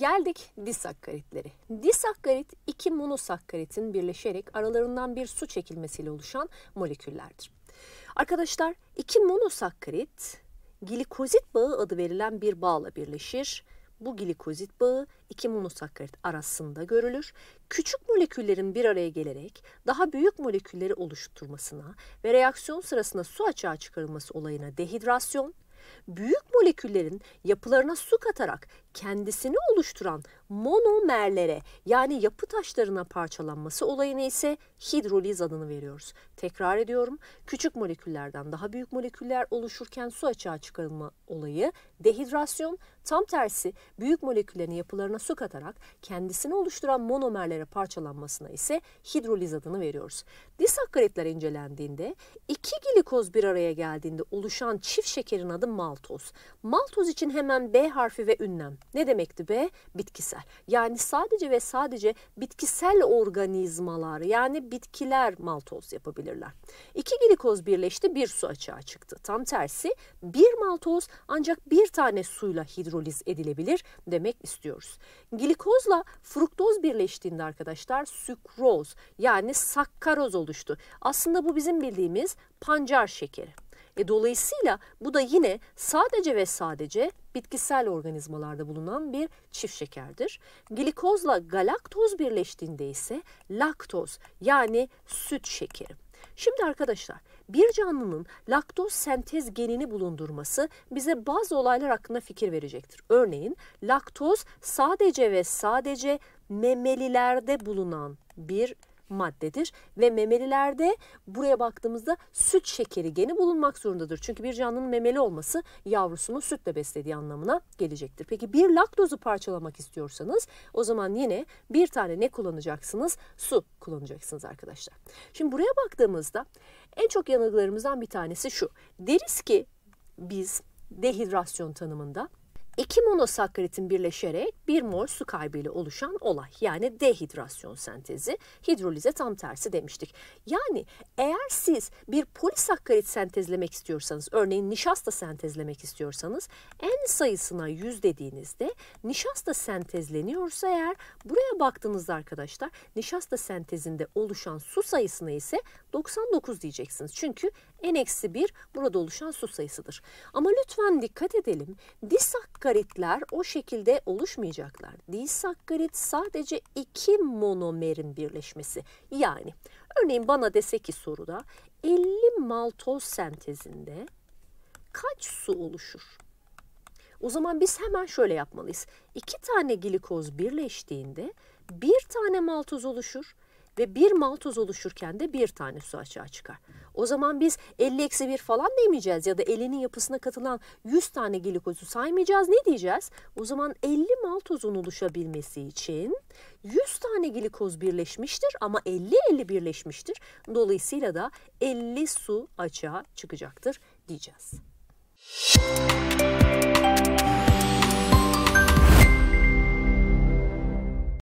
Geldik disakkaritleri. Disakkarit iki monosakkaritin birleşerek aralarından bir su çekilmesiyle oluşan moleküllerdir. Arkadaşlar iki monosakkarit glikozit bağı adı verilen bir bağla birleşir. Bu glikozit bağı iki monosakkarit arasında görülür. Küçük moleküllerin bir araya gelerek daha büyük molekülleri oluşturmasına ve reaksiyon sırasında su açığa çıkarılması olayına dehidrasyon büyük moleküllerin yapılarına su katarak kendisini oluşturan monomerlere yani yapı taşlarına parçalanması olayına ise hidroliz adını veriyoruz. Tekrar ediyorum küçük moleküllerden daha büyük moleküller oluşurken su açığa çıkarılma olayı dehidrasyon tam tersi büyük moleküllerin yapılarına su katarak kendisini oluşturan monomerlere parçalanmasına ise hidroliz adını veriyoruz. Disakkaritler incelendiğinde iki glikoz bir araya geldiğinde oluşan çift şekerin adı maltoz. Maltoz için hemen B harfi ve ünlem. Ne demekti B? Bitkisel bitkisel. Yani sadece ve sadece bitkisel organizmalar yani bitkiler maltoz yapabilirler. İki glikoz birleşti bir su açığa çıktı. Tam tersi bir maltoz ancak bir tane suyla hidroliz edilebilir demek istiyoruz. Glikozla fruktoz birleştiğinde arkadaşlar sükroz yani sakkaroz oluştu. Aslında bu bizim bildiğimiz pancar şekeri. E, dolayısıyla bu da yine sadece ve sadece bitkisel organizmalarda bulunan bir çift şekerdir. Glikozla galaktoz birleştiğinde ise laktoz yani süt şekeri. Şimdi arkadaşlar bir canlının laktoz sentez genini bulundurması bize bazı olaylar hakkında fikir verecektir. Örneğin laktoz sadece ve sadece memelilerde bulunan bir maddedir ve memelilerde buraya baktığımızda süt şekeri geni bulunmak zorundadır. Çünkü bir canlının memeli olması yavrusunu sütle beslediği anlamına gelecektir. Peki bir laktozu parçalamak istiyorsanız o zaman yine bir tane ne kullanacaksınız? Su kullanacaksınız arkadaşlar. Şimdi buraya baktığımızda en çok yanılgılarımızdan bir tanesi şu. Deriz ki biz dehidrasyon tanımında İki monosakkaritin birleşerek bir mol su kaybıyla oluşan olay yani dehidrasyon sentezi. Hidrolize tam tersi demiştik. Yani eğer siz bir polisakkarit sentezlemek istiyorsanız örneğin nişasta sentezlemek istiyorsanız en sayısına 100 dediğinizde nişasta sentezleniyorsa eğer buraya baktığınızda arkadaşlar nişasta sentezinde oluşan su sayısına ise 99 diyeceksiniz. Çünkü N-1 burada oluşan su sayısıdır. Ama lütfen dikkat edelim. Disakkaritler o şekilde oluşmayacaklar. Disakkarit sadece iki monomerin birleşmesi. Yani örneğin bana dese ki soruda 50 maltoz sentezinde kaç su oluşur? O zaman biz hemen şöyle yapmalıyız. İki tane glikoz birleştiğinde bir tane maltoz oluşur. Ve bir maltoz oluşurken de bir tane su açığa çıkar. O zaman biz 50-1 eksi falan demeyeceğiz ya da elinin yapısına katılan 100 tane glikozu saymayacağız. Ne diyeceğiz? O zaman 50 maltozun oluşabilmesi için 100 tane glikoz birleşmiştir ama 50-50 birleşmiştir. Dolayısıyla da 50 su açığa çıkacaktır diyeceğiz. Müzik